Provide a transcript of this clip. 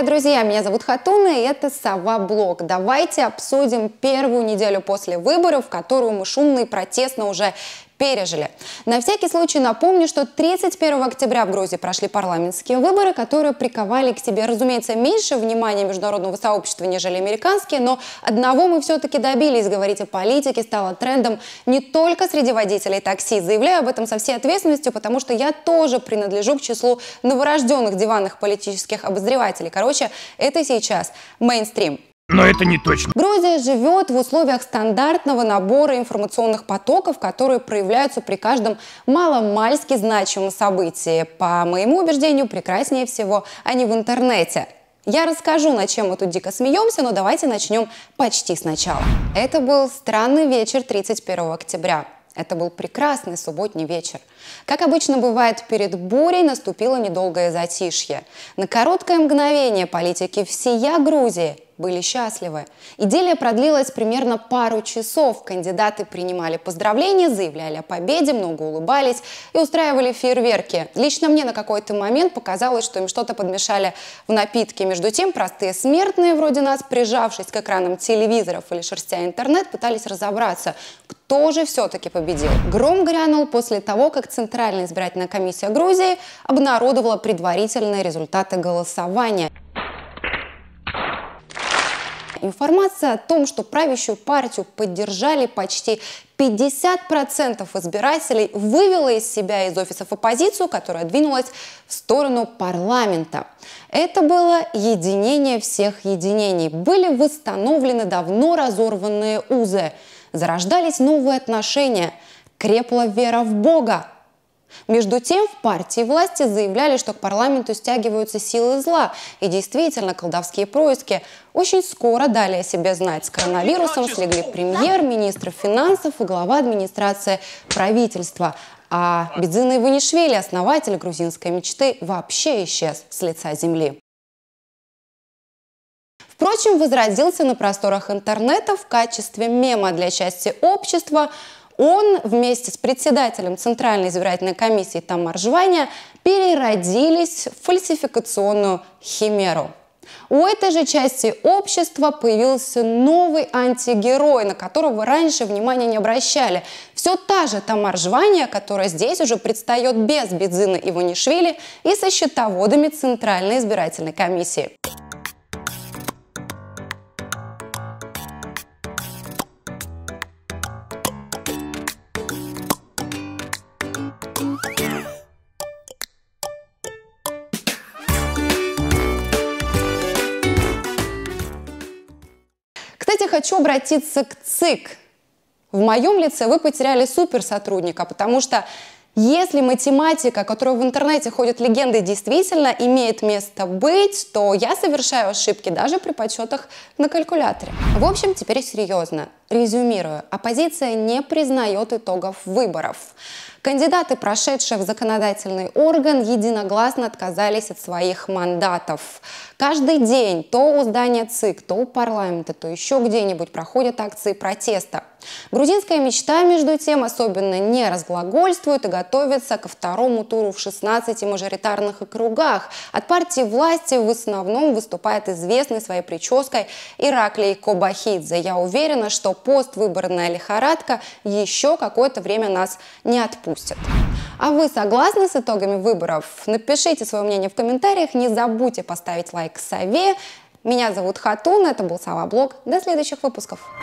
Привет, друзья! Меня зовут Хатуна, и это «Сова Блог». Давайте обсудим первую неделю после выборов, которую мы шумно и протестно уже пережили. На всякий случай напомню, что 31 октября в Грузии прошли парламентские выборы, которые приковали к себе, разумеется, меньше внимания международного сообщества, нежели американские, но одного мы все-таки добились. Говорить о политике стало трендом не только среди водителей такси. Заявляю об этом со всей ответственностью, потому что я тоже принадлежу к числу новорожденных диванных политических обозревателей. Короче, это сейчас мейнстрим. Но это не точно. Грузия живет в условиях стандартного набора информационных потоков, которые проявляются при каждом маломальски значимом событии. По моему убеждению, прекраснее всего они в интернете. Я расскажу, над чем мы тут дико смеемся, но давайте начнем почти сначала. Это был странный вечер 31 октября. Это был прекрасный субботний вечер. Как обычно бывает, перед бурей наступило недолгое затишье. На короткое мгновение политики всея Грузии – были счастливы. Идиллия продлилась примерно пару часов. Кандидаты принимали поздравления, заявляли о победе, много улыбались и устраивали фейерверки. Лично мне на какой-то момент показалось, что им что-то подмешали в напитки. Между тем, простые смертные вроде нас, прижавшись к экранам телевизоров или шерстя интернет, пытались разобраться, кто же все-таки победил. Гром грянул после того, как Центральная избирательная комиссия Грузии обнародовала предварительные результаты голосования. Информация о том, что правящую партию поддержали почти 50% избирателей, вывела из себя из офисов оппозицию, которая двинулась в сторону парламента. Это было единение всех единений. Были восстановлены давно разорванные узы. Зарождались новые отношения. Крепла вера в Бога, между тем, в партии власти заявляли, что к парламенту стягиваются силы зла, и действительно колдовские происки очень скоро дали о себе знать. С коронавирусом слегли премьер, министр финансов и глава администрации правительства. А Бедзина Иванишвили, основатель грузинской мечты, вообще исчез с лица земли. Впрочем, возродился на просторах интернета в качестве мема для части общества – он вместе с председателем Центральной избирательной комиссии Тамар Жвания переродились в фальсификационную химеру. У этой же части общества появился новый антигерой, на которого раньше внимания не обращали. Все та же Тамар Жвания, которая здесь уже предстает без Бедзина Иванишвили и со счетоводами Центральной избирательной комиссии. хочу обратиться к ЦИК. В моем лице вы потеряли суперсотрудника, потому что если математика, которая в интернете ходит легенды, действительно имеет место быть, то я совершаю ошибки даже при подсчетах на калькуляторе. В общем, теперь серьезно. Резюмирую, оппозиция не признает итогов выборов. Кандидаты, прошедшие в законодательный орган, единогласно отказались от своих мандатов. Каждый день то у здания ЦИК, то у парламента, то еще где-нибудь проходят акции протеста. Грузинская мечта, между тем, особенно не разглагольствует и готовится ко второму туру в 16 мажоритарных округах. От партии власти в основном выступает известный своей прической Ираклий Кобахидзе. Я уверена, что поствыборная лихорадка еще какое-то время нас не отпустит. А вы согласны с итогами выборов? Напишите свое мнение в комментариях, не забудьте поставить лайк сове. Меня зовут Хатун, это был Сова Блог. До следующих выпусков.